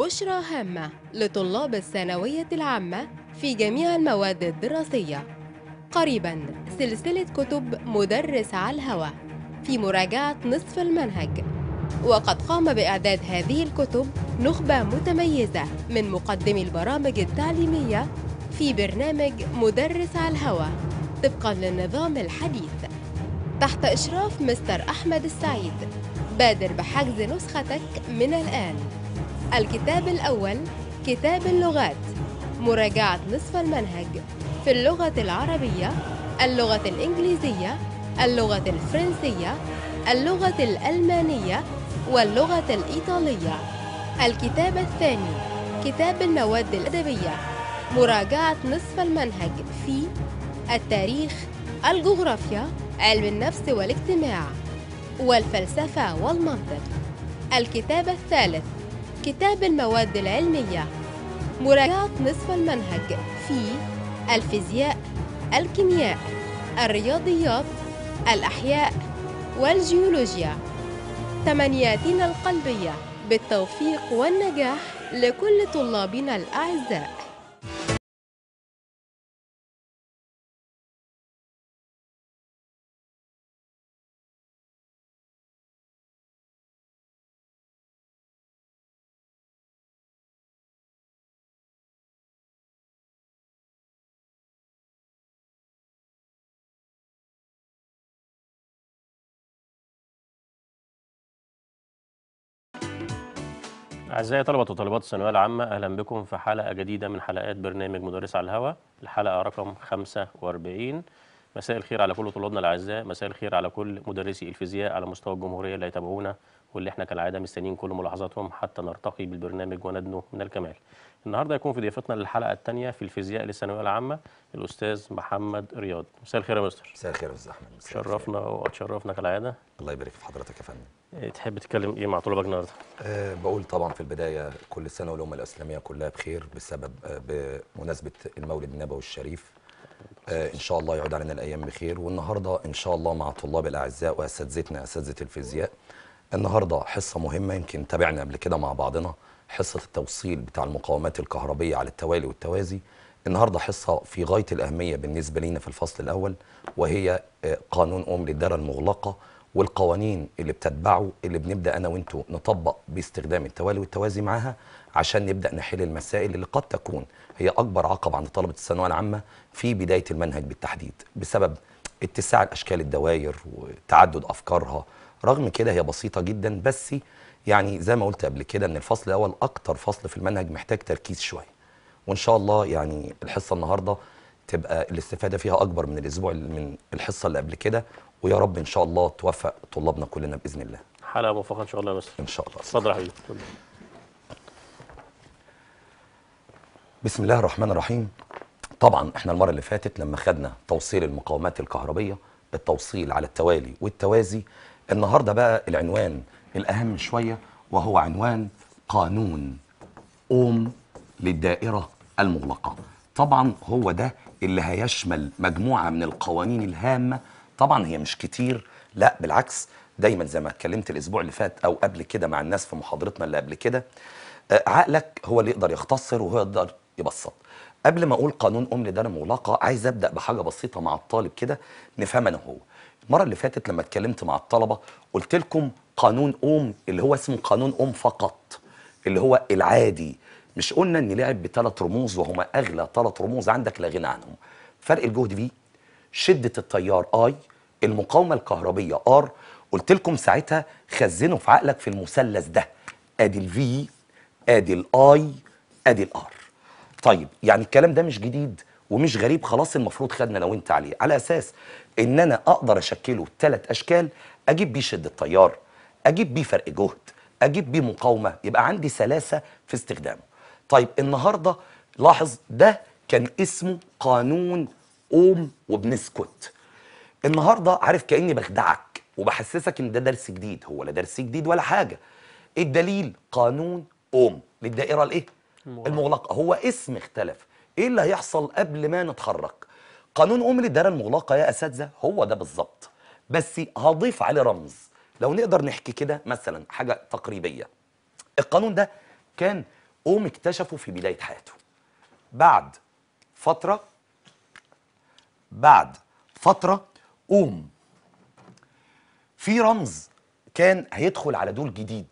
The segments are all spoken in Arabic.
بشرى هامة لطلاب الثانوية العامة في جميع المواد الدراسية قريبا سلسلة كتب مدرس على الهوى في مراجعة نصف المنهج وقد قام بإعداد هذه الكتب نخبة متميزة من مقدمي البرامج التعليمية في برنامج مدرس على الهوى طبقا للنظام الحديث تحت إشراف مستر أحمد السعيد بادر بحجز نسختك من الآن الكتاب الأول كتاب اللغات مراجعة نصف المنهج في اللغة العربية اللغة الإنجليزية اللغة الفرنسية اللغة الألمانية واللغة الإيطالية الكتاب الثاني كتاب المواد الأدبية مراجعة نصف المنهج في التاريخ الجغرافيا علم النفس والاجتماع والفلسفة والمنطق الكتاب الثالث كتاب المواد العلمية مراجعة نصف المنهج في الفيزياء الكيمياء الرياضيات الأحياء والجيولوجيا تمنياتنا القلبية بالتوفيق والنجاح لكل طلابنا الأعزاء أعزائي طلبة وطالبات الثانوية العامة أهلا بكم في حلقة جديدة من حلقات برنامج مدرس على الهواء الحلقة رقم 45 مساء الخير على كل طلابنا الأعزاء مساء الخير على كل مدرسي الفيزياء على مستوى الجمهورية اللي هيتابعونا واللي احنا كالعادة مستنيين كل ملاحظاتهم حتى نرتقي بالبرنامج وندنو من الكمال النهارده يكون في ضيفتنا للحلقه الثانيه في الفيزياء للثانويه العامه الاستاذ محمد رياض مساء الخير يا مستر مساء الخير يا استاذ احمد شرفنا واتشرفنا كالعاده الله يبارك في حضرتك يا فندم تحب تتكلم ايه مع طلابك النهارده؟ أه بقول طبعا في البدايه كل سنه والامه الاسلاميه كلها بخير بسبب آه، بمناسبه المولد النبوي الشريف أه ان شاء الله يعود علينا الايام بخير والنهارده ان شاء الله مع طلاب الاعزاء واساتذتنا اساتذه الفيزياء النهارده حصه مهمه يمكن تابعنا قبل كده مع بعضنا حصه التوصيل بتاع المقاومات الكهربيه على التوالي والتوازي النهارده حصه في غايه الاهميه بالنسبه لينا في الفصل الاول وهي آه، قانون اوم للدار المغلقه والقوانين اللي بتتبعه اللي بنبدا انا وانتو نطبق باستخدام التوالي والتوازي معاها عشان نبدا نحل المسائل اللي قد تكون هي اكبر عقبه عند طلبه الثانويه العامه في بدايه المنهج بالتحديد بسبب اتساع الاشكال الدوائر وتعدد افكارها رغم كده هي بسيطه جدا بس يعني زي ما قلت قبل كده ان الفصل الاول اكتر فصل في المنهج محتاج تركيز شويه وان شاء الله يعني الحصه النهارده تبقى الاستفاده فيها اكبر من الاسبوع من الحصه اللي قبل كده ويا رب ان شاء الله توفق طلابنا كلنا باذن الله حلقه موفقه ان شاء الله يا مستر ان شاء الله اتفضل يا حبيبي بسم الله الرحمن الرحيم طبعا احنا المره اللي فاتت لما خدنا توصيل المقاومات الكهربيه التوصيل على التوالي والتوازي النهارده بقى العنوان الاهم شويه وهو عنوان قانون اوم للدائره المغلقه طبعا هو ده اللي هيشمل مجموعه من القوانين الهامه طبعا هي مش كتير لا بالعكس دايما زي ما اتكلمت الاسبوع اللي فات او قبل كده مع الناس في محاضرتنا اللي قبل كده آه، عقلك هو اللي يقدر يختصر وهو يقدر يبسط قبل ما اقول قانون ام لدار مغلقه عايز ابدا بحاجه بسيطه مع الطالب كده نفهم انا هو المره اللي فاتت لما اتكلمت مع الطلبه قلت لكم قانون ام اللي هو اسمه قانون ام فقط اللي هو العادي مش قلنا ان لعب بثلاث رموز وهما اغلى ثلاث رموز عندك لا غنى عنهم فرق الجهد فيه شده التيار اي المقاومه الكهربيه ار قلت لكم ساعتها خزنه في عقلك في المثلث ده ادي الفي ادي الاي ادي الار طيب يعني الكلام ده مش جديد ومش غريب خلاص المفروض خدنا لو انت عليه على اساس ان انا اقدر اشكله ثلاث اشكال اجيب بيه شده تيار اجيب بيه فرق جهد اجيب بيه مقاومه يبقى عندي سلاسه في استخدامه طيب النهارده لاحظ ده كان اسمه قانون اوم وبنسكت النهارده عارف كاني بخدعك وبحسسك ان ده درس جديد هو لا درس جديد ولا حاجه الدليل قانون اوم للدائره الايه المغلقه هو اسم اختلف ايه اللي هيحصل قبل ما نتحرك قانون اوم للدائره المغلقه يا اساتذه هو ده بالظبط بس هضيف عليه رمز لو نقدر نحكي كده مثلا حاجه تقريبيه القانون ده كان اوم اكتشفه في بدايه حياته بعد فتره بعد فتره قوم في رمز كان هيدخل على دول جديد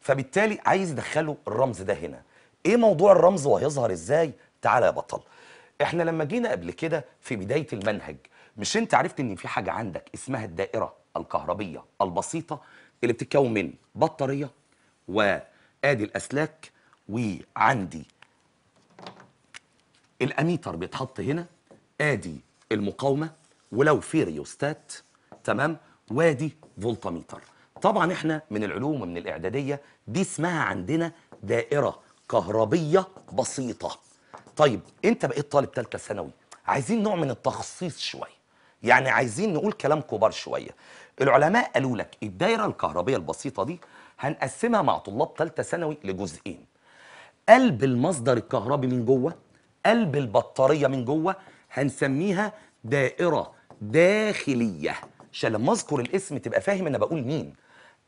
فبالتالي عايز يدخله الرمز ده هنا ايه موضوع الرمز وهيظهر ازاي تعالى يا بطل احنا لما جينا قبل كده في بدايه المنهج مش انت عرفت ان في حاجه عندك اسمها الدائره الكهربيه البسيطه اللي بتتكون من بطاريه وادي الاسلاك وعندي الاميتر بيتحط هنا ادي المقاومه ولو في ريوستات تمام وادي فولتاميتر طبعا احنا من العلوم ومن الاعداديه دي اسمها عندنا دائره كهربيه بسيطه طيب انت بقيت طالب ثالثه ثانوي عايزين نوع من التخصيص شويه يعني عايزين نقول كلام كبار شويه العلماء قالوا لك الدائره الكهربيه البسيطه دي هنقسمها مع طلاب ثالثه ثانوي لجزئين قلب المصدر الكهربي من جوه قلب البطاريه من جوه هنسميها دائرة داخلية عشان لما اذكر الاسم تبقى فاهم انا بقول مين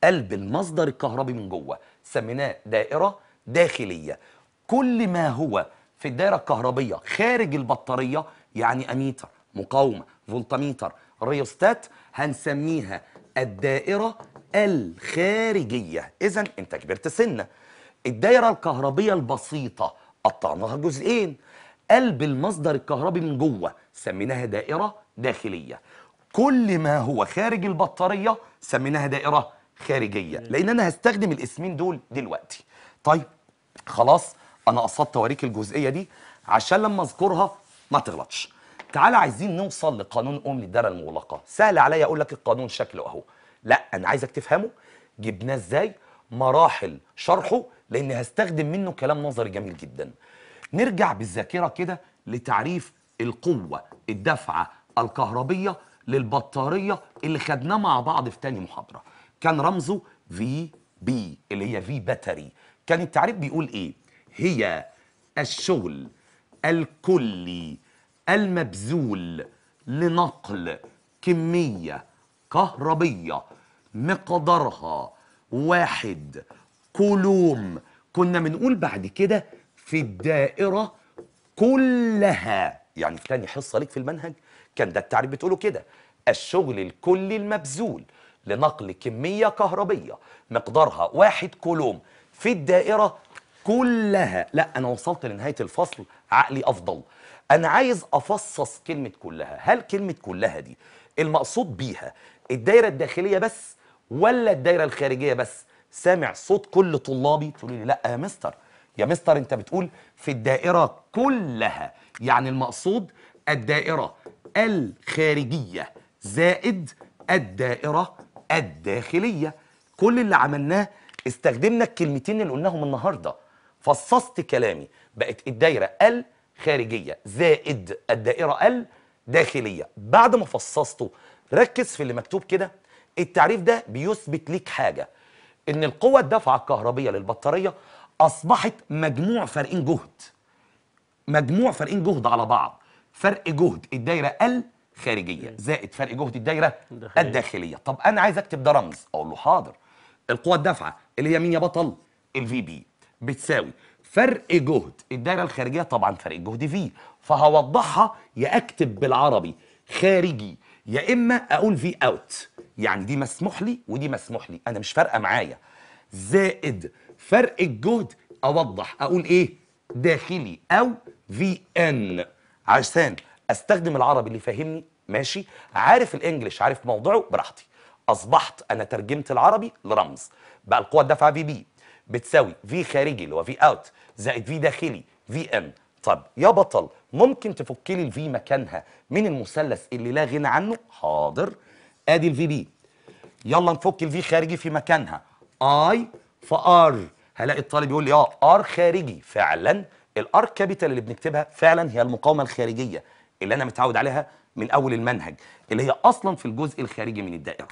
قلب المصدر الكهربي من جوه سميناه دائرة داخلية كل ما هو في الدائرة الكهربية خارج البطارية يعني أميتر مقاومة فولتاميتر ريوستات هنسميها الدائرة الخارجية إذا أنت كبرت سنة الدائرة الكهربية البسيطة قطعناها جزئين قلب المصدر الكهربي من جوه سميناها دائرة داخلية كل ما هو خارج البطارية سميناها دائرة خارجية لأن أنا هستخدم الاسمين دول دلوقتي طيب خلاص أنا قصدت أوريك الجزئية دي عشان لما أذكرها ما تغلطش تعالى عايزين نوصل لقانون أم للدالة المغلقة سهل عليا أقول لك القانون شكله أهو لا أنا عايزك تفهمه جبناه إزاي مراحل شرحه لأني هستخدم منه كلام نظري جميل جداً نرجع بالذاكره كده لتعريف القوه الدفعه الكهربيه للبطاريه اللي خدناه مع بعض في تاني محاضره كان رمزه في بي اللي هي في باتري كان التعريف بيقول ايه هي الشغل الكلي المبذول لنقل كميه كهربيه مقدارها واحد كولوم كنا بنقول بعد كده في الدائرة كلها يعني في تاني حصة ليك في المنهج كان ده التعريف بتقوله كده الشغل الكلي المبذول لنقل كمية كهربية مقدارها واحد كولوم في الدائرة كلها لا أنا وصلت لنهاية الفصل عقلي أفضل أنا عايز أفصص كلمة كلها هل كلمة كلها دي المقصود بيها الدائرة الداخلية بس ولا الدائرة الخارجية بس سامع صوت كل طلابي تقولي لي لا يا مستر يا مستر انت بتقول في الدائره كلها يعني المقصود الدائره الخارجيه زائد الدائره الداخليه كل اللي عملناه استخدمنا الكلمتين اللي قلناهم النهارده فصصت كلامي بقت الدايره الخارجيه زائد الدائره الداخليه بعد ما فصصته ركز في اللي مكتوب كده التعريف ده بيثبت ليك حاجه ان القوه الدافعه الكهربيه للبطاريه اصبحت مجموع فرقين جهد مجموع فرقين جهد على بعض فرق جهد الدايره ال خارجيه زائد فرق جهد الدايره الداخلية. الداخليه طب انا عايز اكتب ده رمز اقول له حاضر القوه الدافعه اللي هي مين يا بطل الفي بي بتساوي فرق جهد الدايره الخارجيه طبعا فرق جهد في فهوضحها يا اكتب بالعربي خارجي يا اما اقول في اوت يعني دي مسموح لي ودي مسموح لي انا مش فارقه معايا زائد فرق الجهد اوضح اقول ايه داخلي او في ان عشان استخدم العربي اللي فاهمني ماشي عارف الانجليش عارف موضعه براحتي اصبحت انا ترجمت العربي لرمز بقى القوه الدافعه في بي بتساوي في خارجي اللي هو في اوت زائد في داخلي في ان طب يا بطل ممكن تفك لي الفي مكانها من المثلث اللي لا غنى عنه حاضر ادي الفي بي يلا نفك الفي خارجي في مكانها اي فار هلاقي الطالب يقول لي اه ار خارجي فعلا الار كابيتال اللي بنكتبها فعلا هي المقاومه الخارجيه اللي انا متعود عليها من اول المنهج اللي هي اصلا في الجزء الخارجي من الدائره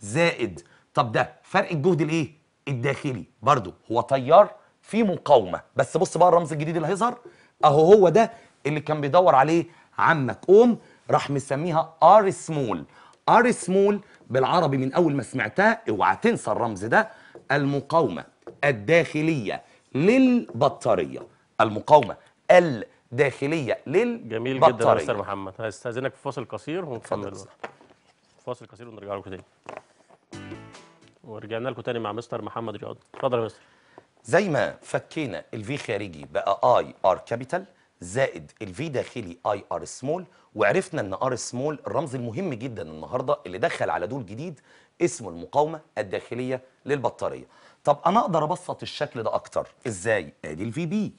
زائد طب ده فرق الجهد الايه الداخلي برضه هو تيار في مقاومه بس بص بقى الرمز الجديد اللي هيظهر اهو هو ده اللي كان بيدور عليه عمك قوم راح مسميها ار سمول ار سمول بالعربي من اول ما سمعتها اوعى تنسى الرمز ده المقاومة الداخلية للبطارية المقاومة الداخلية للبطارية جميل جدا يا أستاذ محمد هستأذنك في فاصل قصير ونكمل فاصل قصير ونرجع لكم تاني ورجعنا لكم تاني مع مستر محمد رياض اتفضل يا مستر زي ما فكينا الفي خارجي بقى اي ار كابيتال زائد الفي داخلي اي ار سمول وعرفنا ان ار سمول الرمز المهم جدا النهارده اللي دخل على دول جديد اسمه المقاومة الداخلية للبطارية طب أنا أقدر أبسط الشكل ده أكتر إزاي؟ أدي الفي بي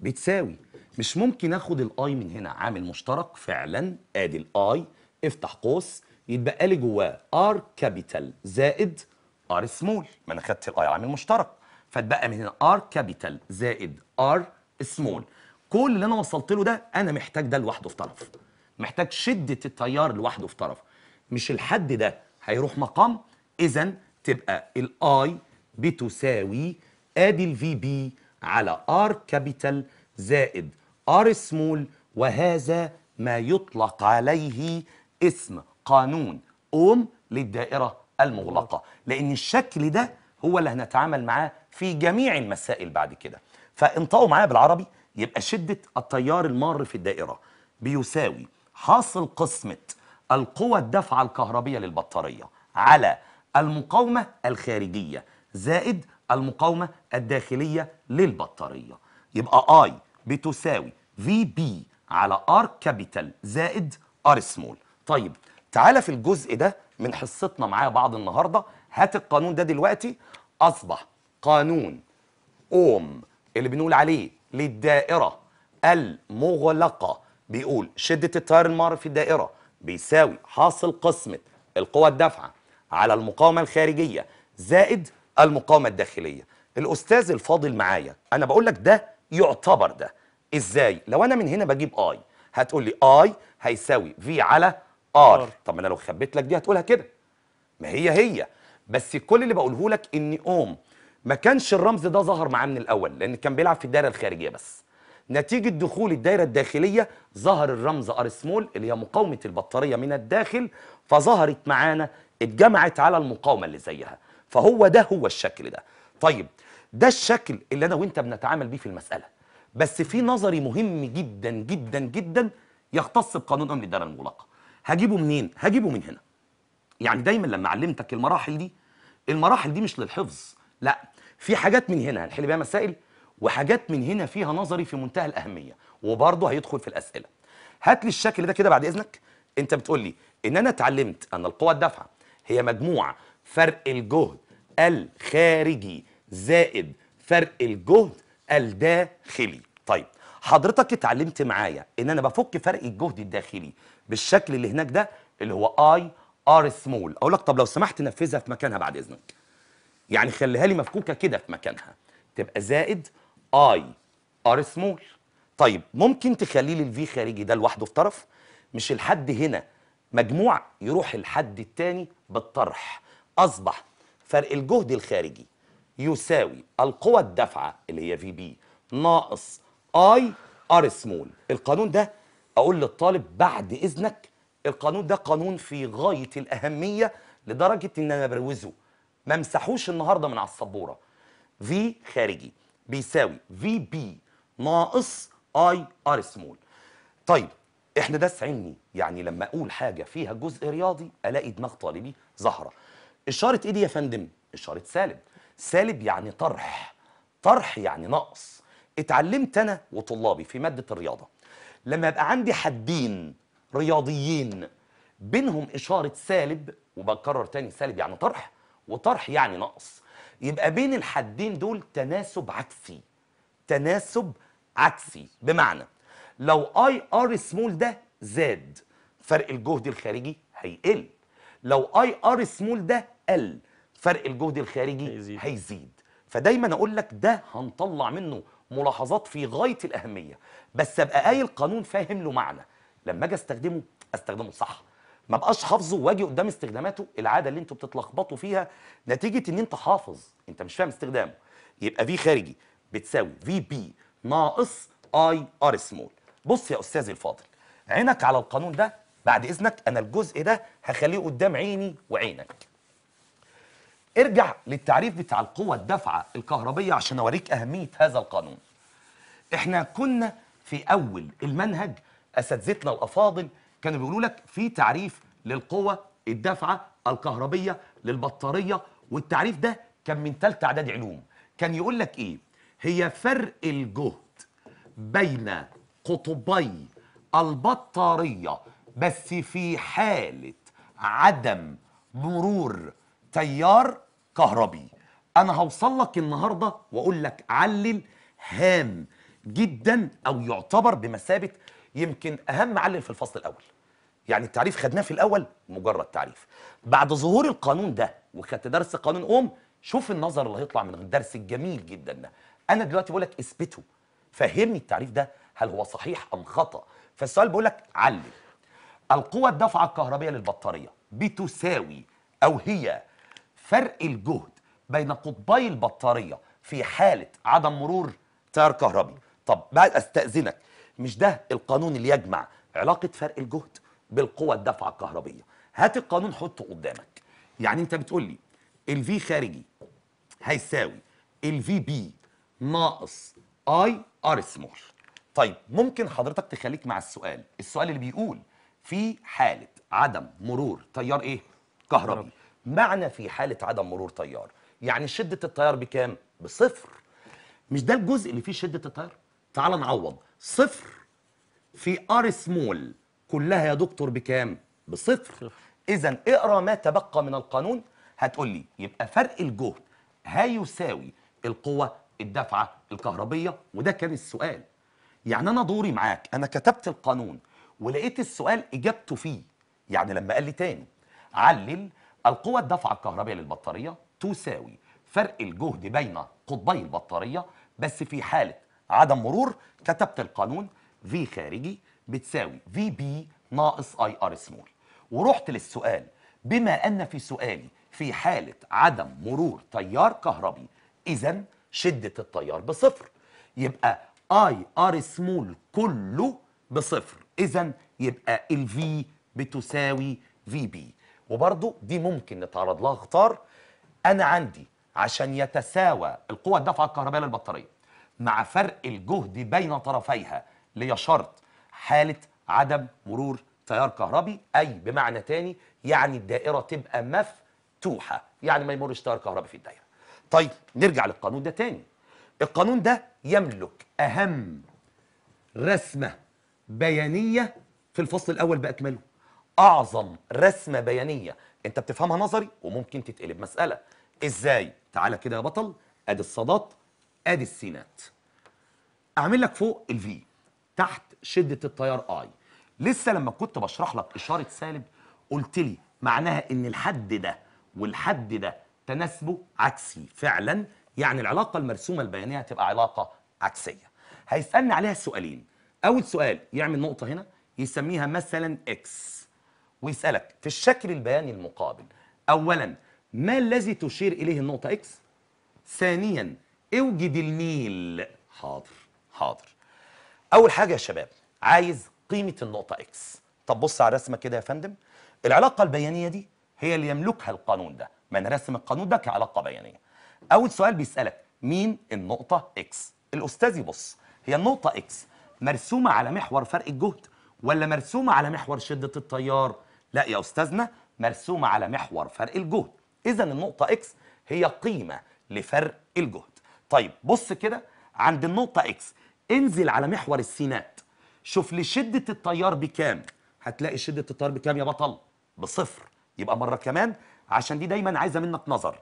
بتساوي مش ممكن اخد الاي من هنا عامل مشترك فعلا ادي الاي افتح قوس يتبقى لي جواه ار كابيتال زائد ار سمول ما انا خدت الاي عامل مشترك فاتبقى من هنا ار كابيتال زائد ار سمول كل اللي انا وصلت له ده انا محتاج ده لوحده في طرف محتاج شده التيار لوحده في طرف مش الحد ده هيروح مقام اذا تبقى الاي بتساوي ادي الفي بي على ار كابيتال زائد ار سمول وهذا ما يطلق عليه اسم قانون اوم للدائره المغلقه لان الشكل ده هو اللي هنتعامل معاه في جميع المسائل بعد كده فانطقوا معايا بالعربي يبقى شده التيار المار في الدائره بيساوي حاصل قسمه القوى الدفعة الكهربية للبطارية على المقاومة الخارجية زائد المقاومة الداخلية للبطارية يبقى I بتساوي VB على R كابيتال زائد R سمول طيب تعالى في الجزء ده من حصتنا معايا بعض النهاردة هات القانون ده دلوقتي أصبح قانون أوم اللي بنقول عليه للدائرة المغلقة بيقول شدة التيار المار في الدائرة بيساوي حاصل قسمة القوى الدافعة على المقاومة الخارجية زائد المقاومة الداخلية الأستاذ الفاضل معايا أنا بقول لك ده يعتبر ده إزاي؟ لو أنا من هنا بجيب آي هتقول لي آي هيساوي في على آر طب ما أنا لو خبيت لك دي هتقولها كده ما هي هي بس كل اللي بقوله لك إن أوم ما كانش الرمز ده ظهر معاه من الأول لأن كان بيلعب في الدائرة الخارجية بس نتيجة دخول الدائرة الداخلية ظهر الرمز ار سمول اللي هي مقاومة البطارية من الداخل فظهرت معانا اتجمعت على المقاومة اللي زيها فهو ده هو الشكل ده طيب ده الشكل اللي أنا وإنت بنتعامل بيه في المسألة بس في نظري مهم جدا جدا جدا يختص بقانون أمن الدائرة المغلقة هجيبه منين؟ هجيبه من هنا يعني دايما لما علمتك المراحل دي المراحل دي مش للحفظ لا في حاجات من هنا هنحل بيها مسائل وحاجات من هنا فيها نظري في منتهى الأهمية وبرضه هيدخل في الأسئلة هات لي الشكل ده كده بعد إذنك أنت بتقول لي إن أنا اتعلمت أن القوى الدافعة هي مجموع فرق الجهد الخارجي زائد فرق الجهد الداخلي طيب حضرتك اتعلمت معايا ان انا بفك فرق الجهد الداخلي بالشكل اللي هناك ده اللي هو اي ار سمول اقول لك طب لو سمحت نفذها في مكانها بعد اذنك يعني خليها لي مفكوكه كده في مكانها تبقى زائد اي ار سمول طيب ممكن تخليه الفي خارجي ده لوحده في طرف مش الحد هنا مجموع يروح الحد الثاني بالطرح اصبح فرق الجهد الخارجي يساوي القوى الدافعه اللي هي في بي ناقص اي ار سمول القانون ده اقول للطالب بعد اذنك القانون ده قانون في غايه الاهميه لدرجه ان انا بروزه ما امسحوش النهارده من على السبوره في خارجي بيساوي في بي ناقص اي ار سمول طيب احنا ده سعني يعني لما اقول حاجه فيها جزء رياضي الاقي دماغ طالبي زهره اشاره ايه دي يا فندم اشاره سالب سالب يعني طرح طرح يعني نقص اتعلمت انا وطلابي في ماده الرياضه لما يبقى عندي حدين رياضيين بينهم اشاره سالب وبكرر تاني سالب يعني طرح وطرح يعني نقص يبقى بين الحدين دول تناسب عكسي تناسب عكسي بمعنى لو اي ار سمول ده زاد فرق الجهد الخارجي هيقل لو اي ار سمول ده قل فرق الجهد الخارجي هيزيد, هيزيد. فدايما اقول لك ده هنطلع منه ملاحظات في غايه الاهميه بس ابقى قايل قانون فاهم له معنى لما اجي استخدمه استخدمه صح ما بقاش حافظه واجي قدام استخداماته العاده اللي انتوا بتتلخبطوا فيها نتيجه ان انت حافظ انت مش فاهم استخدامه يبقى في خارجي بتساوي في بي ناقص اي ار سمول بص يا استاذي الفاضل عينك على القانون ده بعد اذنك انا الجزء ده هخليه قدام عيني وعينك ارجع للتعريف بتاع القوة الدافعة الكهربية عشان اوريك اهمية هذا القانون احنا كنا في اول المنهج اساتذتنا الافاضل كانوا بيقولوا لك في تعريف للقوه الدافعه الكهربيه للبطاريه والتعريف ده كان من ثالثه اعداد علوم كان يقول لك ايه هي فرق الجهد بين قطبي البطاريه بس في حاله عدم مرور تيار كهربي انا هوصل لك النهارده واقول لك علل هام جدا او يعتبر بمثابه يمكن اهم معلم في الفصل الاول يعني التعريف خدناه في الاول مجرد تعريف بعد ظهور القانون ده وخدت درس قانون اوم شوف النظر اللي هيطلع من الدرس الجميل جدا ده انا دلوقتي بقول لك اثبته فهمني التعريف ده هل هو صحيح ام خطا فالسؤال بيقول لك علم القوة الدفعة الكهربية للبطارية بتساوي أو هي فرق الجهد بين قطبي البطارية في حالة عدم مرور تيار كهربي طب بعد استأذنك مش ده القانون اللي يجمع علاقه فرق الجهد بالقوه الدفعة الكهربيه هات القانون حطه قدامك يعني انت بتقول لي الفي خارجي هيساوي الفي بي ناقص اي ار سمول طيب ممكن حضرتك تخليك مع السؤال السؤال اللي بيقول في حاله عدم مرور تيار ايه كهربي معنى في حاله عدم مرور تيار يعني شده التيار بكام بصفر مش ده الجزء اللي فيه شده التيار تعال نعوض صفر في ار سمول كلها يا دكتور بكام بصفر اذا اقرا ما تبقى من القانون هتقول لي يبقى فرق الجهد هيساوي القوه الدفعه الكهربيه وده كان السؤال يعني انا دوري معاك انا كتبت القانون ولقيت السؤال اجابته فيه يعني لما قال لي تاني علل القوه الدفعه الكهربيه للبطاريه تساوي فرق الجهد بين قطبي البطاريه بس في حاله عدم مرور كتبت القانون في خارجي بتساوي في بي ناقص اي ار سمول ورحت للسؤال بما ان في سؤالي في حاله عدم مرور تيار كهربي اذا شده التيار بصفر يبقى اي ار سمول كله بصفر اذا يبقى الفي بتساوي في بي وبرضه دي ممكن نتعرض لها اختار انا عندي عشان يتساوى القوه الدفع الكهربائيه للبطاريه مع فرق الجهد بين طرفيها ليشرط حالة عدم مرور تيار كهربي أي بمعنى تاني يعني الدائرة تبقى مفتوحة يعني ما يمرش تيار كهربي في الدائرة طيب نرجع للقانون ده تاني القانون ده يملك أهم رسمة بيانية في الفصل الأول بأكمله أعظم رسمة بيانية أنت بتفهمها نظري وممكن تتقلب مسألة إزاي؟ تعالى كده يا بطل أدي الصادات ادي السينات اعمل لك فوق الفي تحت شده التيار اي لسه لما كنت بشرح لك اشاره سالب قلت لي معناها ان الحد ده والحد ده تناسبه عكسي فعلا يعني العلاقه المرسومه البيانيه هتبقى علاقه عكسيه هيسالني عليها سؤالين اول سؤال يعمل نقطه هنا يسميها مثلا اكس ويسالك في الشكل البياني المقابل اولا ما الذي تشير اليه النقطه اكس ثانيا اوجد الميل حاضر حاضر اول حاجه يا شباب عايز قيمه النقطه اكس طب بص على الرسمه كده يا فندم العلاقه البيانيه دي هي اللي يملكها القانون ده ما رسم القانون ده كعلاقه بيانيه اول سؤال بيسالك مين النقطه اكس الاستاذ يبص هي النقطه اكس مرسومه على محور فرق الجهد ولا مرسومه على محور شده التيار لا يا استاذنا مرسومه على محور فرق الجهد اذا النقطه اكس هي قيمه لفرق الجهد طيب بص كده عند النقطة اكس انزل على محور السينات شوف لي شدة التيار بكام هتلاقي شدة التيار بكام يا بطل بصفر يبقى مرة كمان عشان دي دايما عايزة منك نظر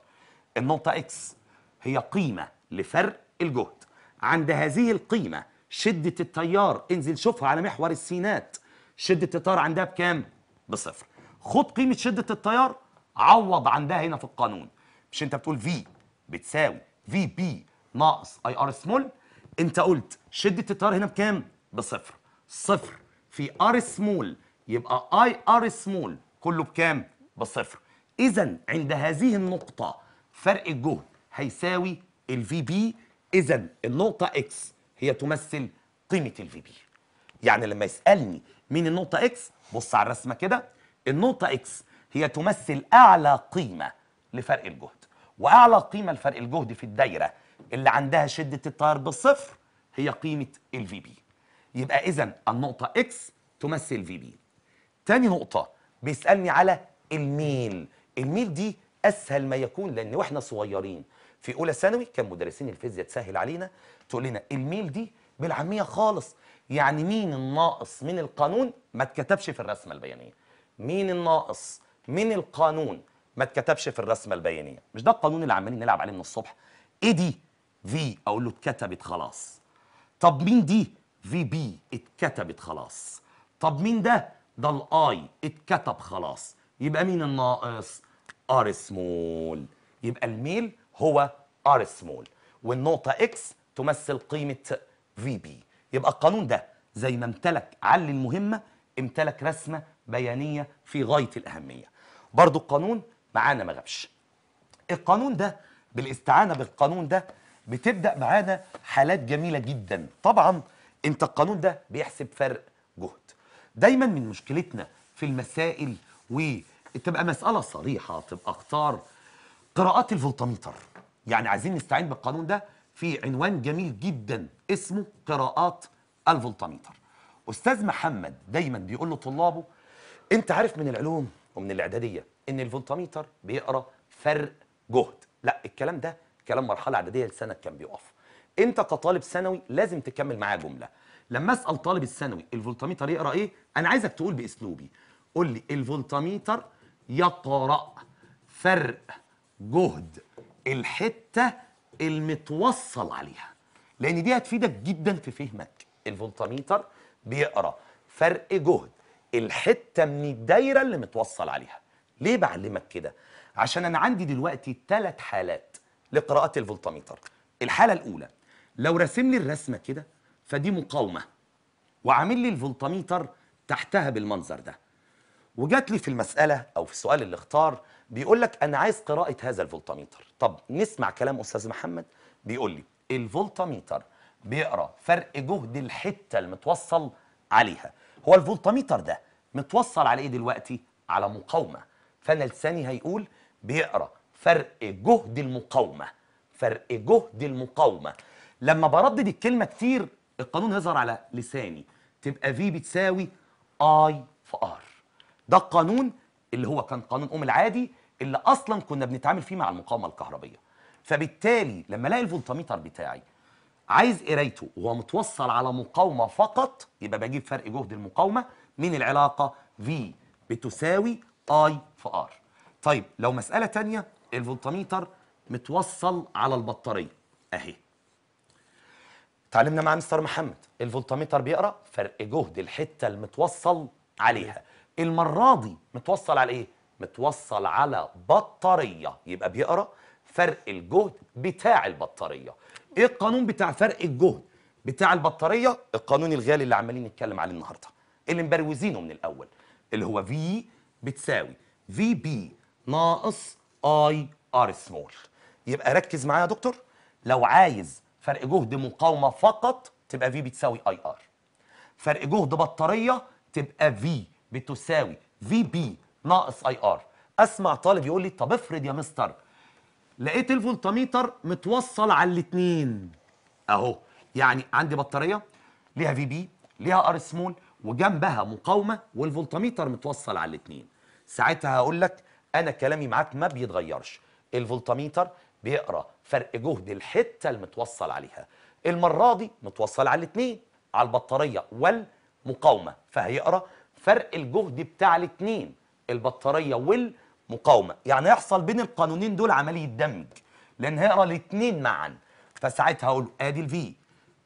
النقطة اكس هي قيمة لفرق الجهد عند هذه القيمة شدة التيار انزل شوفها على محور السينات شدة التيار عندها بكام؟ بصفر خد قيمة شدة التيار عوض عندها هنا في القانون مش انت بتقول في بتساوي في بي ناقص اي ار سمول انت قلت شده التيار هنا بكام بصفر صفر في ار سمول يبقى اي ار سمول كله بكام بصفر اذا عند هذه النقطه فرق الجهد هيساوي الفي بي اذا النقطه اكس هي تمثل قيمه الفي بي يعني لما يسالني مين النقطه اكس بص على الرسمه كده النقطه اكس هي تمثل اعلى قيمه لفرق الجهد واعلى قيمه لفرق الجهد في الدايره اللي عندها شده التيار بالصفر هي قيمه ال في بي يبقى اذا النقطه اكس تمثل في بي تاني نقطه بيسالني على الميل الميل دي اسهل ما يكون لان واحنا صغيرين في اولى ثانوي كان مدرسين الفيزياء تسهل علينا تقول لنا الميل دي بالعاميه خالص يعني مين الناقص من القانون ما اتكتبش في الرسمه البيانيه مين الناقص من القانون ما اتكتبش في الرسمه البيانيه مش ده القانون اللي عمالين نلعب عليه من الصبح ايه دي في اقول له اتكتبت خلاص طب مين دي في بي اتكتبت خلاص طب مين ده ده الاي اتكتب خلاص يبقى مين الناقص ار سمول يبقى الميل هو ار سمول والنقطه اكس تمثل قيمه في بي يبقى القانون ده زي ما امتلك علي المهمه امتلك رسمه بيانيه في غايه الاهميه برضو القانون معانا ما غابش القانون ده بالاستعانه بالقانون ده بتبدا معانا حالات جميله جدا طبعا انت القانون ده بيحسب فرق جهد دايما من مشكلتنا في المسائل وتبقى مساله صريحه تبقى اختار قراءات الفولتميتر يعني عايزين نستعين بالقانون ده في عنوان جميل جدا اسمه قراءات الفولتميتر استاذ محمد دايما بيقول لطلابه انت عارف من العلوم ومن الاعداديه ان الفولتميتر بيقرا فرق جهد لا الكلام ده كلام مرحله اعداديه لسنه كان بيقف انت كطالب ثانوي لازم تكمل معايا جمله لما اسال طالب الثانوي الفولتاميتر يقرا ايه انا عايزك تقول باسلوبي قول لي الفولتاميتر يقرا فرق جهد الحته المتوصل عليها لان دي هتفيدك جدا في فهمك الفولتاميتر بيقرا فرق جهد الحته من الدايره اللي متوصل عليها ليه بعلمك كده عشان انا عندي دلوقتي ثلاث حالات لقراءات الفولتميتر الحاله الاولى لو رسم لي الرسمه كده فدي مقاومه وعامل لي الفولتميتر تحتها بالمنظر ده وجات لي في المساله او في السؤال اللي اختار بيقول لك انا عايز قراءه هذا الفولتميتر طب نسمع كلام استاذ محمد بيقول لي الفولتميتر بيقرا فرق جهد الحته المتوصل عليها هو الفولتميتر ده متوصل على ايه دلوقتي على مقاومه فانا لساني هيقول بيقرا فرق جهد المقاومه فرق جهد المقاومه لما بردد الكلمه كتير القانون يظهر على لساني تبقى في بتساوي اي في ار ده القانون اللي هو كان قانون اوم العادي اللي اصلا كنا بنتعامل فيه مع المقاومه الكهربيه فبالتالي لما الاقي الفولتميتر بتاعي عايز قرايته وهو متوصل على مقاومه فقط يبقى بجيب فرق جهد المقاومه من العلاقه في بتساوي اي في ار طيب لو مسألة تانية الفولتميتر متوصل على البطارية أهي تعلمنا مع مستر محمد الفولتميتر بيقرأ فرق جهد الحتة المتوصل عليها المرة دي متوصل على إيه؟ متوصل على بطارية يبقى بيقرأ فرق الجهد بتاع البطارية إيه القانون بتاع فرق الجهد بتاع البطارية القانون الغالي اللي عمالين نتكلم عليه النهاردة اللي مبروزينه من الأول اللي هو V بتساوي في بي ناقص اي ار سمول يبقى ركز معايا يا دكتور لو عايز فرق جهد مقاومه فقط تبقى في بتساوي اي ار فرق جهد بطاريه تبقى في بتساوي في بي ناقص اي ار اسمع طالب يقول لي طب افرض يا مستر لقيت الفولتميتر متوصل على الاثنين اهو يعني عندي بطاريه ليها في بي ليها ار سمول وجنبها مقاومه والفولتميتر متوصل على الاثنين ساعتها هقول لك انا كلامي معاك ما بيتغيرش الفولتاميتر بيقرا فرق جهد الحته المتوصل عليها المره دي متوصل على الاثنين على البطاريه والمقاومه فهيقرا فرق الجهد بتاع الاثنين البطاريه والمقاومه يعني يحصل بين القانونين دول عمليه دمج لان هيقرا الاثنين معا فساعتها هقول ادي الفي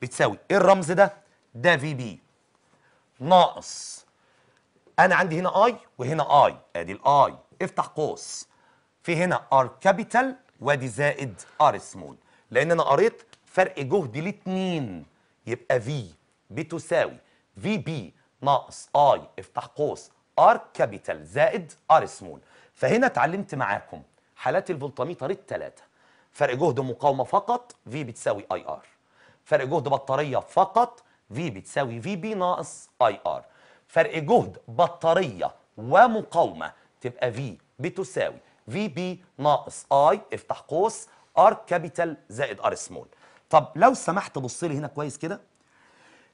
بتساوي ايه الرمز ده ده في بي ناقص انا عندي هنا اي وهنا اي ادي الاي افتح قوس في هنا ار كابيتال وادي زائد ار سمول لان انا قريت فرق جهد الاثنين يبقى في بتساوي في بي ناقص اي افتح قوس ار كابيتال زائد ار سمول فهنا اتعلمت معاكم حالات الفولتاميتر الثلاثه فرق جهد مقاومه فقط في بتساوي اي ار فرق جهد بطاريه فقط في بتساوي في بي ناقص اي ار فرق جهد بطاريه ومقاومه تبقى في بتساوي في بي ناقص اي افتح قوس ار كابيتال زائد ار سمول طب لو سمحت بص لي هنا كويس كده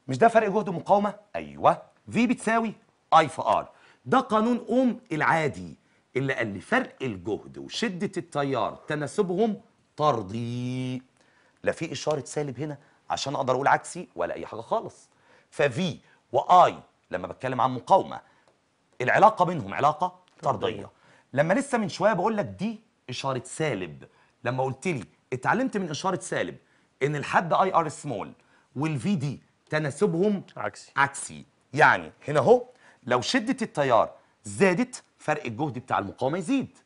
مش ده فرق جهد ومقاومه ايوه في بتساوي اي في ار ده قانون اوم العادي اللي قال لي فرق الجهد وشده التيار تناسبهم طردي لا في اشاره سالب هنا عشان اقدر اقول عكسي ولا اي حاجه خالص ففي واي لما بتكلم عن مقاومه العلاقه بينهم علاقه طرديه لما لسه من شويه بقول لك دي اشاره سالب لما قلت لي اتعلمت من اشاره سالب ان الحد اي ار سمول والفي دي تناسبهم عكسي عكسي يعني هنا اهو لو شده التيار زادت فرق الجهد بتاع المقاومه يزيد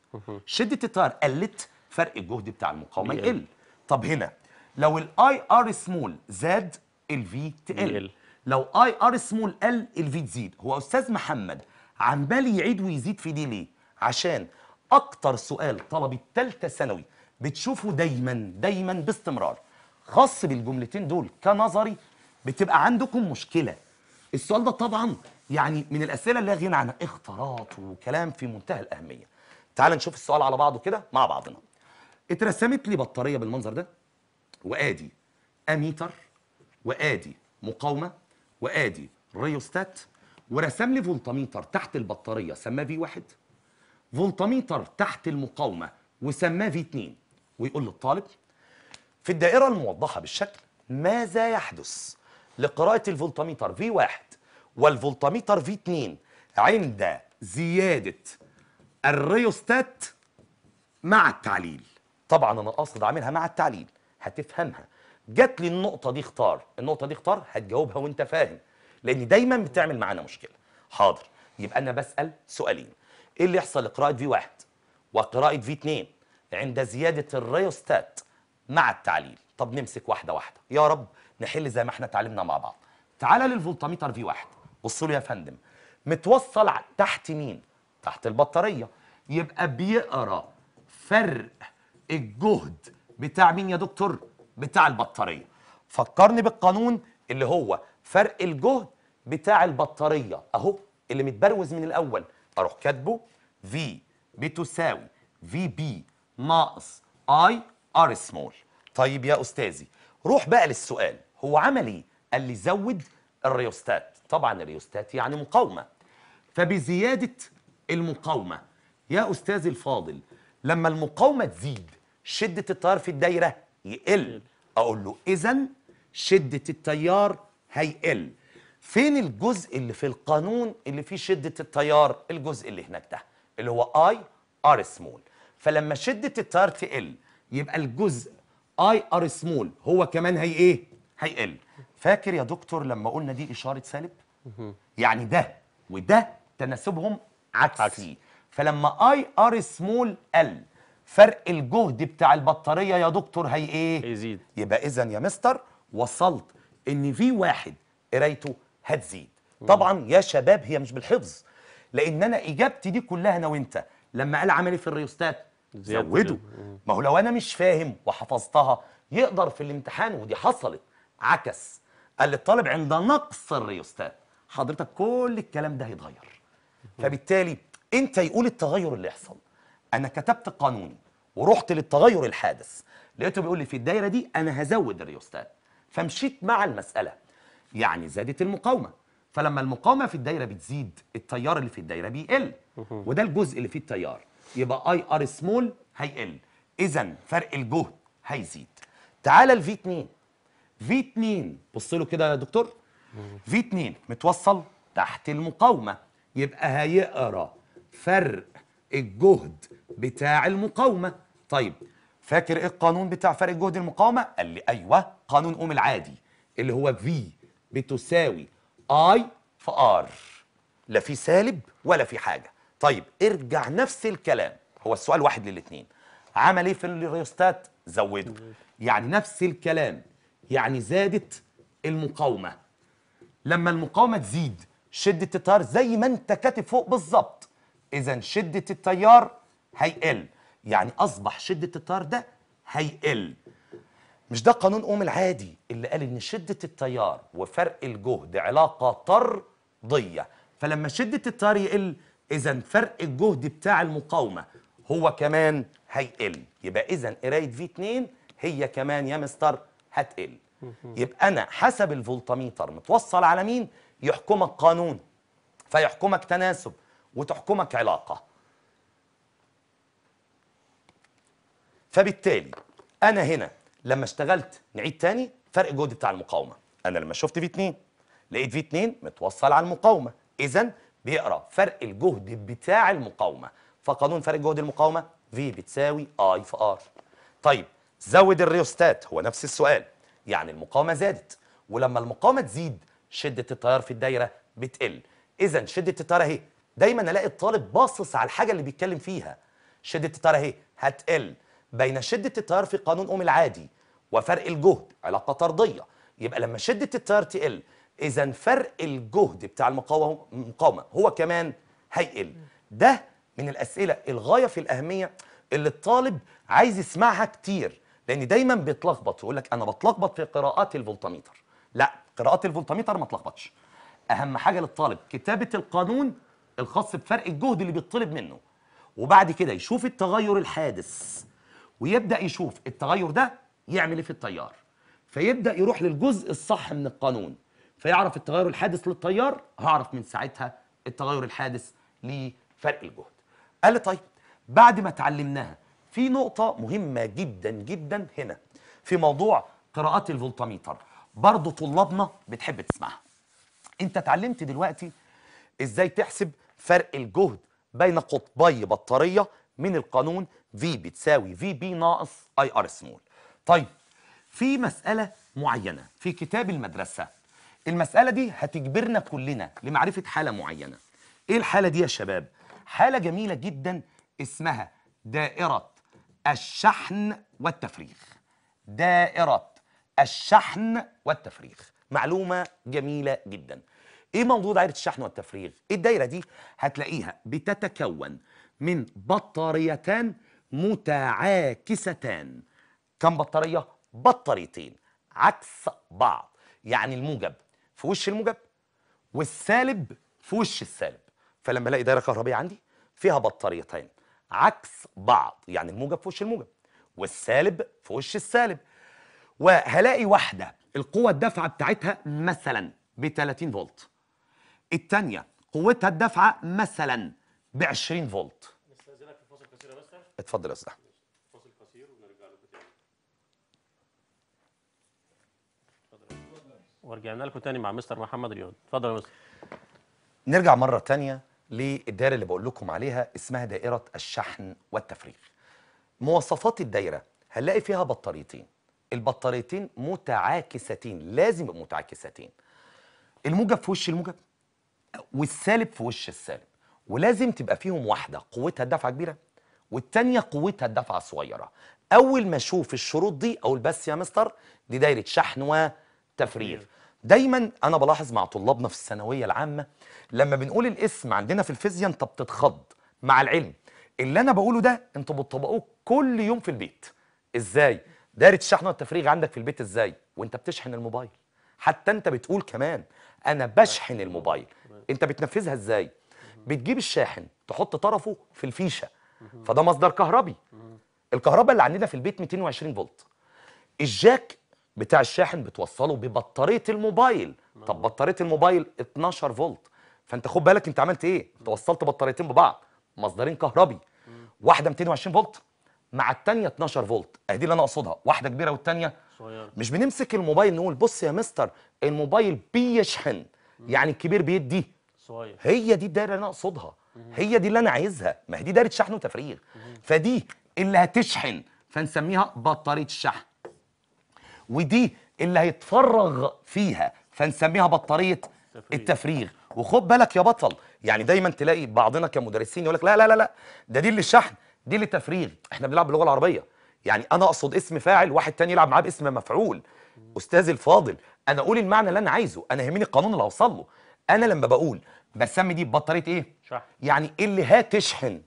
شده التيار قلت فرق الجهد بتاع المقاومه يقل طب هنا لو الاي ار سمول زاد الفي تقل لو اي ار سمول قل الفي تزيد هو استاذ محمد عمال يعيد ويزيد في دي ليه عشان اكتر سؤال طلبه ثالثه ثانوي بتشوفه دايما دايما باستمرار خاص بالجملتين دول كنظري بتبقى عندكم مشكله السؤال ده طبعا يعني من الاسئله اللي لا غنى عنها اختراط وكلام في منتهى الاهميه تعال نشوف السؤال على بعضه كده مع بعضنا اترسمت لي بطاريه بالمنظر ده وادي اميتر وادي مقاومه وادي ريوستات ورسم لي فولتميتر تحت البطاريه سماه في واحد فولتميتر تحت المقاومه وسماه في 2 ويقول للطالب في الدائره الموضحه بالشكل ماذا يحدث لقراءه الفولتميتر في 1 والفولتميتر في 2 عند زياده الريوستات مع التعليل طبعا انا قاصد اعملها مع التعليل هتفهمها جات لي النقطه دي اختار النقطه دي اختار هتجاوبها وانت فاهم لان دايما بتعمل معانا مشكله حاضر يبقى انا بسال سؤالين ايه اللي يحصل لقراءه في واحد وقراءه في 2 عند زياده الريوستات مع التعليل طب نمسك واحده واحده يا رب نحل زي ما احنا اتعلمنا مع بعض تعالى للفولتاميتر في واحد بصوا له يا فندم متوصل تحت مين تحت البطاريه يبقى بيقرا فرق الجهد بتاع مين يا دكتور بتاع البطاريه فكرني بالقانون اللي هو فرق الجهد بتاع البطاريه اهو اللي متبروز من الاول اروح كاتبه في بتساوي في بي ناقص اي ار سمول طيب يا استاذي روح بقى للسؤال هو عمل ايه قال لي زود الريوستات طبعا الريوستات يعني مقاومه فبزياده المقاومه يا استاذي الفاضل لما المقاومه تزيد شده التيار في الدايره يقل اقول له اذا شده التيار هيقل فين الجزء اللي في القانون اللي فيه شدة التيار الجزء اللي هناك ده اللي هو اي ار سمول فلما شدة التيار تقل يبقى الجزء اي ار سمول هو كمان هي ايه هيقل فاكر يا دكتور لما قلنا دي اشارة سالب يعني ده وده تناسبهم عكسي عكس. فلما اي ار سمول قل فرق الجهد بتاع البطاريه يا دكتور هي ايه يزيد يبقى اذا يا مستر وصلت ان في واحد قرايته هتزيد طبعا يا شباب هي مش بالحفظ لان انا اجابتي دي كلها انا وانت لما قال عملي في الريوستات زوده ما هو لو انا مش فاهم وحفظتها يقدر في الامتحان ودي حصلت عكس قال للطالب عند نقص الريوستات حضرتك كل الكلام ده هيتغير فبالتالي انت يقول التغير اللي يحصل انا كتبت قانوني ورحت للتغير الحادث لقيته بيقول لي في الدايره دي انا هزود الريوستات فمشيت مع المساله يعني زادت المقاومه فلما المقاومه في الدايره بتزيد التيار اللي في الدايره بيقل وده الجزء اللي فيه التيار يبقى اي ار سمول هيقل اذا فرق الجهد هيزيد تعالى الفي 2 في 2 بص له كده يا دكتور في 2 متوصل تحت المقاومه يبقى هيقرا فرق الجهد بتاع المقاومه طيب فاكر ايه القانون بتاع فرق جهد المقاومه قال لي ايوه قانون اوم العادي اللي هو في بتساوي I في R لا في سالب ولا في حاجه طيب ارجع نفس الكلام هو السؤال واحد للاثنين عمل ايه في الريوستات زوده يعني نفس الكلام يعني زادت المقاومه لما المقاومه تزيد شده التيار زي ما انت كاتب فوق بالظبط اذا شده التيار هيقل يعني اصبح شده التيار ده هيقل مش ده قانون اوم العادي اللي قال ان شده التيار وفرق الجهد علاقه طرديه فلما شده التيار يقل اذا فرق الجهد بتاع المقاومه هو كمان هيقل يبقى اذا قرايه في 2 هي كمان يا مستر هتقل يبقى انا حسب الفولتميتر متوصل على مين يحكمك قانون فيحكمك تناسب وتحكمك علاقه فبالتالي انا هنا لما اشتغلت نعيد تاني فرق جهد بتاع المقاومه انا لما شفت في 2 لقيت في 2 متوصل على المقاومه اذا بيقرا فرق الجهد بتاع المقاومه فقانون فرق جهد المقاومه في بتساوي اي في ار طيب زود الريوستات هو نفس السؤال يعني المقاومه زادت ولما المقاومه تزيد شده التيار في الدايره بتقل اذا شده التيار اهي دايما الاقي الطالب باصص على الحاجه اللي بيتكلم فيها شده التيار اهي هتقل بين شدة التيار في قانون أوم العادي وفرق الجهد علاقة طردية يبقى لما شدة التيار تقل إذا فرق الجهد بتاع المقاومة هو كمان هيقل ده من الأسئلة الغاية في الأهمية اللي الطالب عايز يسمعها كتير لأن دايما بيتلخبط يقول لك أنا بتلخبط في قراءات الفولتاميتر لا قراءات الفولتاميتر ما تلخبطش أهم حاجة للطالب كتابة القانون الخاص بفرق الجهد اللي بيطلب منه وبعد كده يشوف التغير الحادث ويبدا يشوف التغير ده يعمل ايه في التيار فيبدا يروح للجزء الصح من القانون فيعرف التغير الحادث للتيار هعرف من ساعتها التغير الحادث لفرق الجهد قال لي طيب بعد ما اتعلمناها في نقطه مهمه جدا جدا هنا في موضوع قراءات الفولتاميتر برضه طلابنا بتحب تسمعها انت اتعلمت دلوقتي ازاي تحسب فرق الجهد بين قطبي بطاريه من القانون في بتساوي في بي ناقص اي ار سمول طيب في مساله معينه في كتاب المدرسه المساله دي هتجبرنا كلنا لمعرفه حاله معينه ايه الحاله دي يا شباب حاله جميله جدا اسمها دائره الشحن والتفريغ دائره الشحن والتفريغ معلومه جميله جدا ايه موضوع دائره الشحن والتفريغ إيه الدايره دي هتلاقيها بتتكون من بطاريتان متعاكستان كم بطارية؟ بطاريتين عكس بعض يعني الموجب في وش الموجب والسالب في وش السالب فلما الاقي دايره كهربائيه عندي فيها بطاريتين عكس بعض يعني الموجب في وش الموجب والسالب في وش السالب وهلاقي واحده القوه الدافعه بتاعتها مثلا ب 30 فولت الثانيه قوتها الدافعه مثلا ب 20 فولت اتفضل يا استاذ احمد قصير ونرجع لكم تاني ورجعنا لكم تاني مع مستر محمد رياض اتفضل يا مستر نرجع مره تانيه للدائره اللي بقول لكم عليها اسمها دائره الشحن والتفريغ مواصفات الدايره هنلاقي فيها بطاريتين البطاريتين متعاكستين لازم يبقوا متعاكستين الموجب في وش الموجب والسالب في وش السالب ولازم تبقى فيهم واحده قوتها الدفعه كبيره والتانية قوتها الدفعة الصغيرة أول ما أشوف الشروط دي أقول بس يا مستر دي دايرة شحن وتفريغ دايما أنا بلاحظ مع طلابنا في الثانوية العامة لما بنقول الاسم عندنا في الفيزياء أنت بتتخض مع العلم اللي أنا بقوله ده أنتوا بتطبقوه كل يوم في البيت إزاي؟ دايرة الشحن والتفريغ عندك في البيت إزاي؟ وأنت بتشحن الموبايل حتى أنت بتقول كمان أنا بشحن الموبايل أنت بتنفذها إزاي؟ بتجيب الشاحن تحط طرفه في الفيشه فده مصدر كهربي الكهرباء اللي عندنا في البيت 220 فولت الجاك بتاع الشاحن بتوصله ببطاريه الموبايل طب بطاريه الموبايل 12 فولت فانت خد بالك انت عملت ايه انت وصلت بطاريتين ببعض مصدرين كهربي واحده 220 فولت مع الثانيه 12 فولت ادي اللي انا اقصدها واحده كبيره والثانيه صغيره مش بنمسك الموبايل نقول بص يا مستر الموبايل بيشحن يعني الكبير بيدي صغير هي دي الدايره اللي انا اقصدها هي دي اللي انا عايزها ما هي دي دايره شحن وتفريغ فدي اللي هتشحن فنسميها بطاريه الشحن ودي اللي هيتفرغ فيها فنسميها بطاريه التفريغ التفريغ. وخد بالك يا بطل يعني دايما تلاقي بعضنا كمدرسين يقول لك لا لا لا لا ده دي اللي الشحن دي اللي التفريغ احنا بنلعب باللغه العربيه يعني انا اقصد اسم فاعل واحد تاني يلعب معاه باسم مفعول استاذي الفاضل انا اقول المعنى اللي انا عايزه انا يهمني القانون اللي هوصل له انا لما بقول بسمي دي بطاريه ايه شحن يعني إيه اللي هتشحن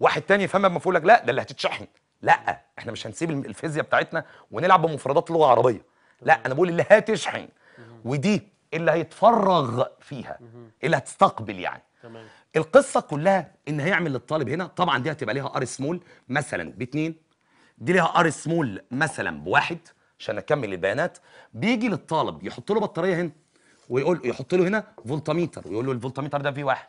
واحد تاني يفهمها بمفهوم لك لا ده اللي هتتشحن لا احنا مش هنسيب الفيزياء بتاعتنا ونلعب بمفردات اللغه العربيه لا انا بقول اللي هتشحن ودي اللي هيتفرغ فيها إيه اللي هتستقبل يعني تمام القصه كلها ان هيعمل للطالب هنا طبعا دي هتبقى ليها ار سمول مثلا باتنين دي ليها ار سمول مثلا بواحد عشان اكمل البيانات بيجي للطالب يحط له بطاريه هنا ويقول يحط له هنا فولتميتر ويقول له الفولتميتر ده في واحد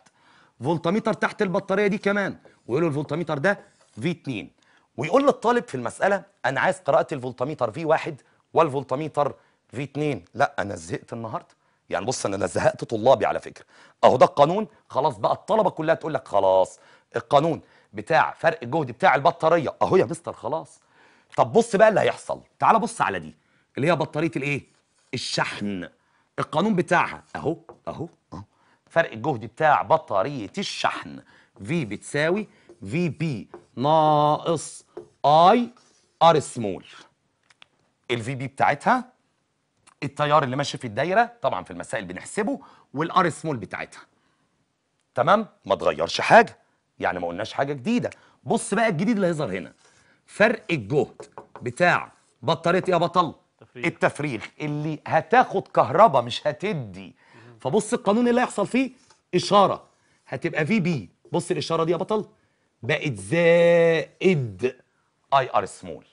فولتميتر تحت البطاريه دي كمان ويقول له الفولتميتر ده في 2 ويقول للطالب في المساله انا عايز قراءه الفولتميتر في واحد والفولتميتر في 2 لا انا زهقت النهارده يعني بص انا زهقت طلابي على فكره اهو ده القانون خلاص بقى الطلبه كلها تقول لك خلاص القانون بتاع فرق الجهد بتاع البطاريه اهو يا مستر خلاص طب بص بقى اللي هيحصل تعال بص على دي اللي هي بطاريه الايه الشحن القانون بتاعها اهو اهو اهو فرق الجهد بتاع بطاريه الشحن في بتساوي في بي ناقص اي ار سمول الفي بي بتاعتها التيار اللي ماشي في الدايره طبعا في المسائل بنحسبه والار سمول بتاعتها تمام ما اتغيرش حاجه يعني ما قلناش حاجه جديده بص بقى الجديد اللي هيظهر هنا فرق الجهد بتاع بطاريه إيه يا بطل التفريغ التفريغ اللي هتاخد كهرباء مش هتدي فبص القانون اللي هيحصل فيه اشاره هتبقى في بي بص الاشاره دي يا بطل بقت زائد اي ار سمول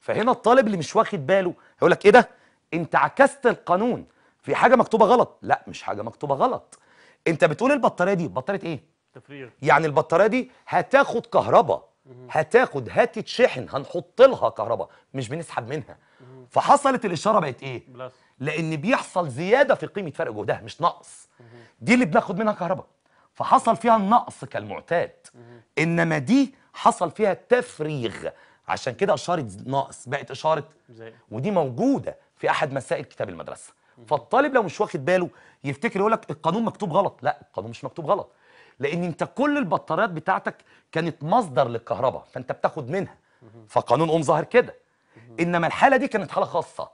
فهنا الطالب اللي مش واخد باله هيقول لك ايه ده انت عكست القانون في حاجه مكتوبه غلط لا مش حاجه مكتوبه غلط انت بتقول البطاريه دي بطاريه ايه تفريغ يعني البطاريه دي هتاخد كهرباء هتاخد هتتشحن هنحط لها كهرباء مش بنسحب منها فحصلت الاشاره بقت ايه بلس. لان بيحصل زياده في قيمه فرق جهدها مش نقص دي اللي بناخد منها كهرباء فحصل فيها النقص كالمعتاد انما دي حصل فيها تفريغ عشان كده اشاره ناقص بقت اشاره ودي موجوده في احد مسائل كتاب المدرسه فالطالب لو مش واخد باله يفتكر يقول لك القانون مكتوب غلط لا القانون مش مكتوب غلط لان انت كل البطاريات بتاعتك كانت مصدر للكهرباء فانت بتاخد منها فقانون قوم ظاهر كده انما الحاله دي كانت حاله خاصه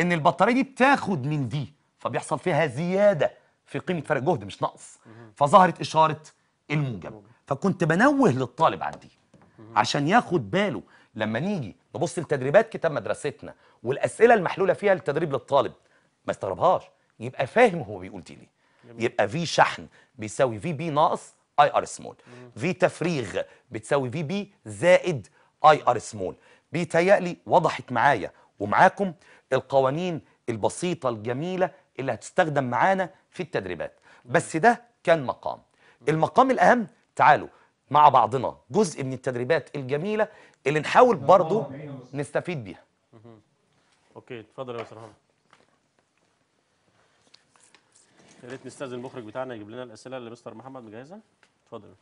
ان البطاريه دي بتاخد من دي فبيحصل فيها زياده في قيمه فرق جهد مش نقص فظهرت اشاره الموجب فكنت بنوه للطالب عندي عشان ياخد باله لما نيجي نبص لتدريبات كتاب مدرستنا والاسئله المحلوله فيها للتدريب للطالب ما استغربهاش يبقى فاهم هو بيقول دي ليه يبقى في شحن بيساوي في بي ناقص اي ار سمول في تفريغ بتساوي في بي زائد اي ار سمول بيتهيألي وضحت معايا ومعاكم القوانين البسيطة الجميلة اللي هتستخدم معانا في التدريبات بس ده كان مقام المقام الأهم تعالوا مع بعضنا جزء من التدريبات الجميلة اللي نحاول برضو نستفيد بيها اوكي اتفضل يا استاذ محمد يا ريت نستاذن المخرج بتاعنا يجيب لنا الاسئله اللي مستر محمد مجهزها اتفضل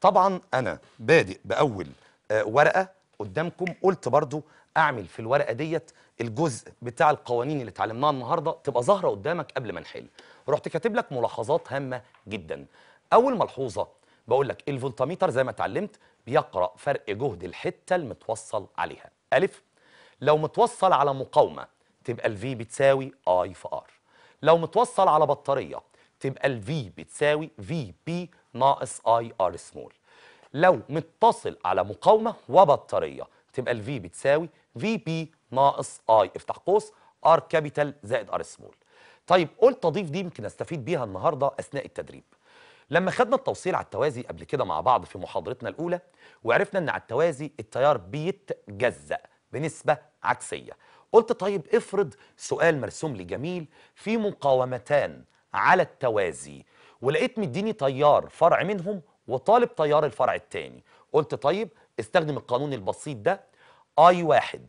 طبعا انا بادئ باول آه، ورقه قدامكم قلت برضو اعمل في الورقه ديت الجزء بتاع القوانين اللي اتعلمناها النهارده تبقى ظاهره قدامك قبل ما نحل رحت كاتب لك ملاحظات هامه جدا اول ملحوظه بقول لك الفولتاميتر زي ما اتعلمت بيقرا فرق جهد الحته المتوصل عليها الف لو متوصل على مقاومه تبقى الفي بتساوي اي في ار لو متوصل على بطاريه تبقى ال V بتساوي VP ناقص IR small لو متصل على مقاومة وبطارية تبقى ال V بتساوي VP ناقص I افتح قوس R كابيتال زائد R small طيب قلت أضيف دي يمكن أستفيد بيها النهاردة أثناء التدريب لما خدنا التوصيل على التوازي قبل كده مع بعض في محاضرتنا الأولى وعرفنا أن على التوازي التيار بيتجزأ بنسبة عكسية قلت طيب افرض سؤال مرسوم لي جميل في مقاومتان على التوازي ولقيت مديني تيار فرع منهم وطالب تيار الفرع الثاني قلت طيب استخدم القانون البسيط ده اي واحد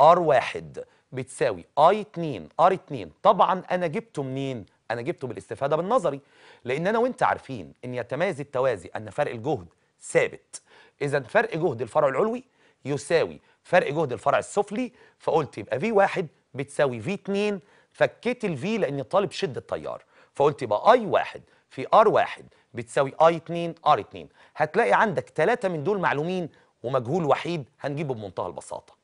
ار واحد بتساوي اي 2 ار 2 طبعا انا جبته منين انا جبته بالاستفاده بالنظري لان انا وانت عارفين ان يتميز التوازي ان فرق الجهد ثابت اذا فرق جهد الفرع العلوي يساوي فرق جهد الفرع السفلي فقلت يبقى في واحد بتساوي في 2 فكيت الفي لان طالب شد التيار فقلت يبقى اي واحد في ار واحد بتساوي اي 2 ار 2 هتلاقي عندك ثلاثه من دول معلومين ومجهول وحيد هنجيبه بمنتهى البساطه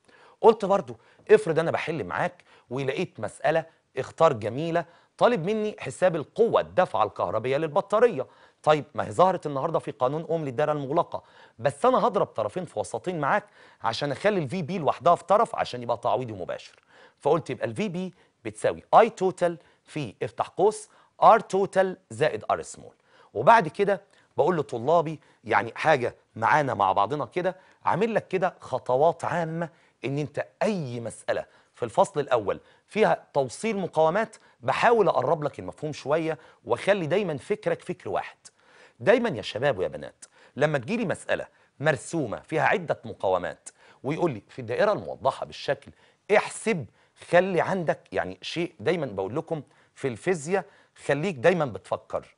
قلت برضو افرض انا بحل معاك ولقيت مساله اختار جميله طالب مني حساب القوه الدفعه الكهربيه للبطاريه طيب ما هي ظهرت النهارده في قانون اوم للدايره المغلقه بس انا هضرب طرفين في وسطين معاك عشان اخلي الفي بي لوحدها في طرف عشان يبقى تعويضي مباشر فقلت يبقى الفي بي بتساوي اي توتال في افتح قوس ار توتال زائد ار سمول وبعد كده بقول لطلابي يعني حاجه معانا مع بعضنا كده عامل لك كده خطوات عامه ان انت اي مساله في الفصل الاول فيها توصيل مقاومات بحاول اقرب لك المفهوم شويه واخلي دايما فكرك فكر واحد دايما يا شباب ويا بنات لما تجيلي مساله مرسومه فيها عده مقاومات ويقول لي في الدائره الموضحه بالشكل احسب خلي عندك يعني شيء دايما بقول لكم في الفيزياء خليك دايما بتفكر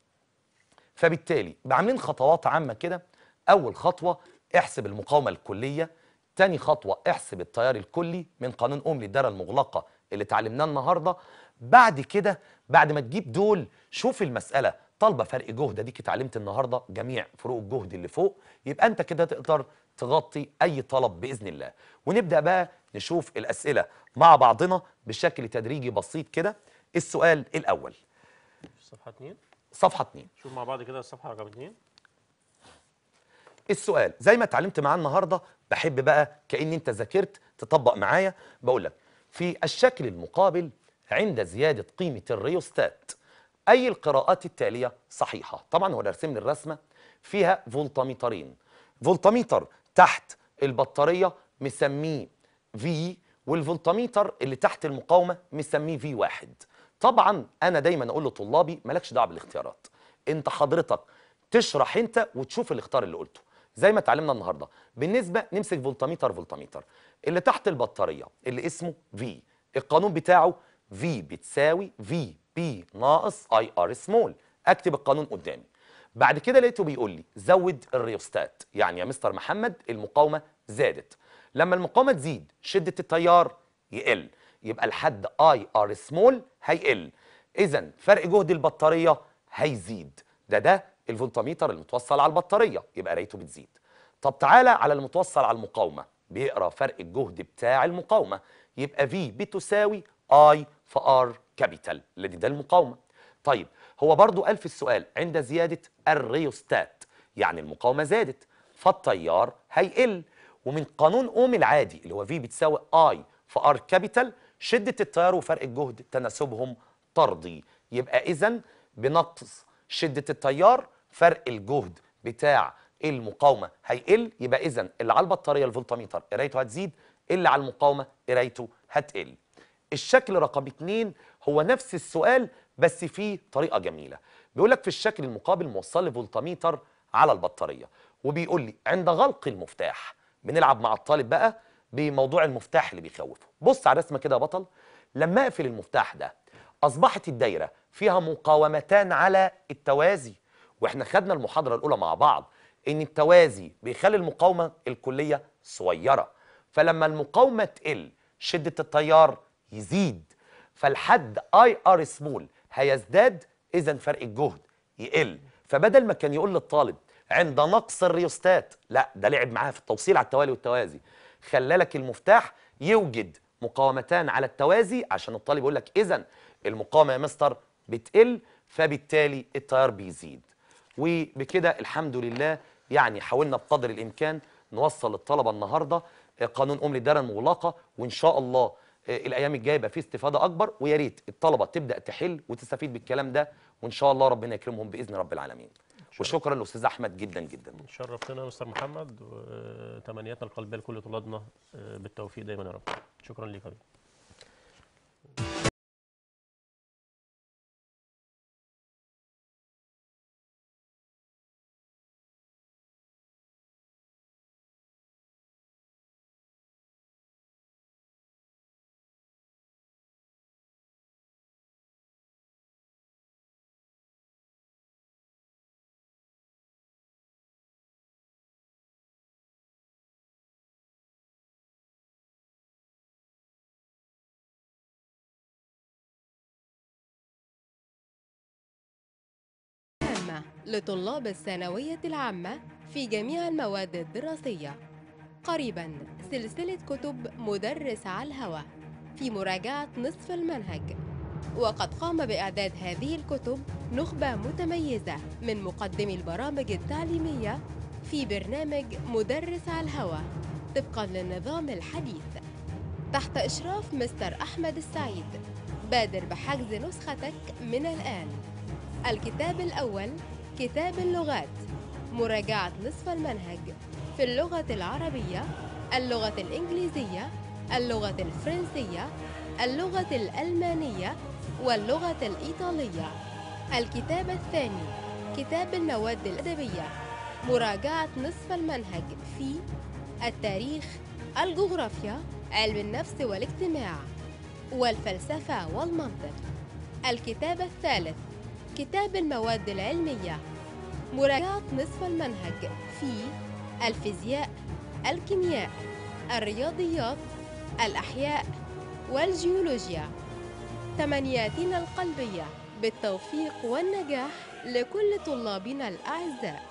فبالتالي عاملين خطوات عامه كده اول خطوه احسب المقاومه الكليه تاني خطوه احسب التيار الكلي من قانون اوم للدارة المغلقه اللي اتعلمناه النهارده بعد كده بعد ما تجيب دول شوف المساله طالبه فرق جهد اديك اتعلمت النهارده جميع فروق الجهد اللي فوق يبقى انت كده تقدر تغطي اي طلب باذن الله ونبدا بقى نشوف الاسئله مع بعضنا بشكل تدريجي بسيط كده السؤال الاول صفحه 2 صفحه 2 شوف مع بعض كده الصفحه رقم 2 السؤال زي ما اتعلمت معاه النهارده بحب بقى كأن انت ذاكرت تطبق معايا بقول لك في الشكل المقابل عند زيادة قيمة الريوستات أي القراءات التالية صحيحة طبعا هو رسم لي الرسمة فيها فولتاميترين فولتاميتر تحت البطارية مسميه في والفولتاميتر اللي تحت المقاومة مسميه في واحد طبعا انا دايما اقول لطلابي مالكش دعوه بالاختيارات انت حضرتك تشرح انت وتشوف الاختيار اللي قلته زي ما اتعلمنا النهارده بالنسبه نمسك فولتميتر فولتميتر اللي تحت البطاريه اللي اسمه في القانون بتاعه في بتساوي في بي ناقص اي ار سمول اكتب القانون قدامي بعد كده لقيته بيقول لي زود الريوستات يعني يا مستر محمد المقاومه زادت لما المقاومه تزيد شده التيار يقل يبقى لحد اي ار سمول هيقل اذا فرق جهد البطاريه هيزيد ده ده الفولتميتر المتوصل على البطاريه يبقى قرايته بتزيد طب تعالى على المتوصل على المقاومه بيقرا فرق الجهد بتاع المقاومه يبقى في بتساوي اي في ار كابيتال الذي ده المقاومه طيب هو برضو قال في السؤال عند زياده الريوستات يعني المقاومه زادت فالتيار هيقل ومن قانون اوم العادي اللي هو في بتساوي اي في ار كابيتال شدة التيار وفرق الجهد تناسبهم طردي يبقى إذا بنقص شدة التيار فرق الجهد بتاع المقاومة هيقل يبقى إذا اللي على البطارية الفولتاميتر قرايته هتزيد اللي على المقاومة قرايته هتقل الشكل رقم اتنين هو نفس السؤال بس فيه طريقة جميلة بيقول لك في الشكل المقابل موصل الفولتاميتر على البطارية وبيقول لي عند غلق المفتاح بنلعب مع الطالب بقى بموضوع المفتاح اللي بيخوفه بص على رسمه كده يا بطل لما اقفل المفتاح ده اصبحت الدايره فيها مقاومتان على التوازي واحنا خدنا المحاضره الاولى مع بعض ان التوازي بيخلي المقاومه الكليه صغيره فلما المقاومه تقل شده التيار يزيد فالحد اي ار سمول هيزداد اذا فرق الجهد يقل فبدل ما كان يقول للطالب عند نقص الريوستات لا ده لعب معاها في التوصيل على التوالي والتوازي خلى لك المفتاح يوجد مقاومتان على التوازي عشان الطالب يقول لك اذا المقاومه يا مستر بتقل فبالتالي التيار بيزيد وبكده الحمد لله يعني حاولنا بقدر الامكان نوصل للطلبه النهارده آه، قانون ام دار المغلقه وان شاء الله آه، الايام الجايه يبقى فيه استفاده اكبر ويا ريت الطلبه تبدا تحل وتستفيد بالكلام ده وان شاء الله ربنا يكرمهم باذن رب العالمين وشكرا للاستاذ احمد جدا جدا شرفتنا يا مستر محمد وتمنياتنا القلبيه لكل طلابنا آه، بالتوفيق دايما يا رب شكرا ليك يا لطلاب الثانوية العامة في جميع المواد الدراسية قريبا سلسلة كتب مدرس على الهوى في مراجعة نصف المنهج وقد قام بإعداد هذه الكتب نخبة متميزة من مقدمي البرامج التعليمية في برنامج مدرس على الهوى طبقا للنظام الحديث تحت إشراف مستر أحمد السعيد بادر بحجز نسختك من الآن الكتاب الأول كتاب اللغات مراجعة نصف المنهج في اللغة العربية اللغة الإنجليزية اللغة الفرنسية اللغة الألمانية واللغة الإيطالية الكتاب الثاني كتاب المواد الأدبية مراجعة نصف المنهج في التاريخ الجغرافيا علم النفس والاجتماع والفلسفة والمنطق الكتاب الثالث كتاب المواد العلمية مراجعة نصف المنهج في الفيزياء الكيمياء الرياضيات الأحياء والجيولوجيا تمنياتنا القلبية بالتوفيق والنجاح لكل طلابنا الأعزاء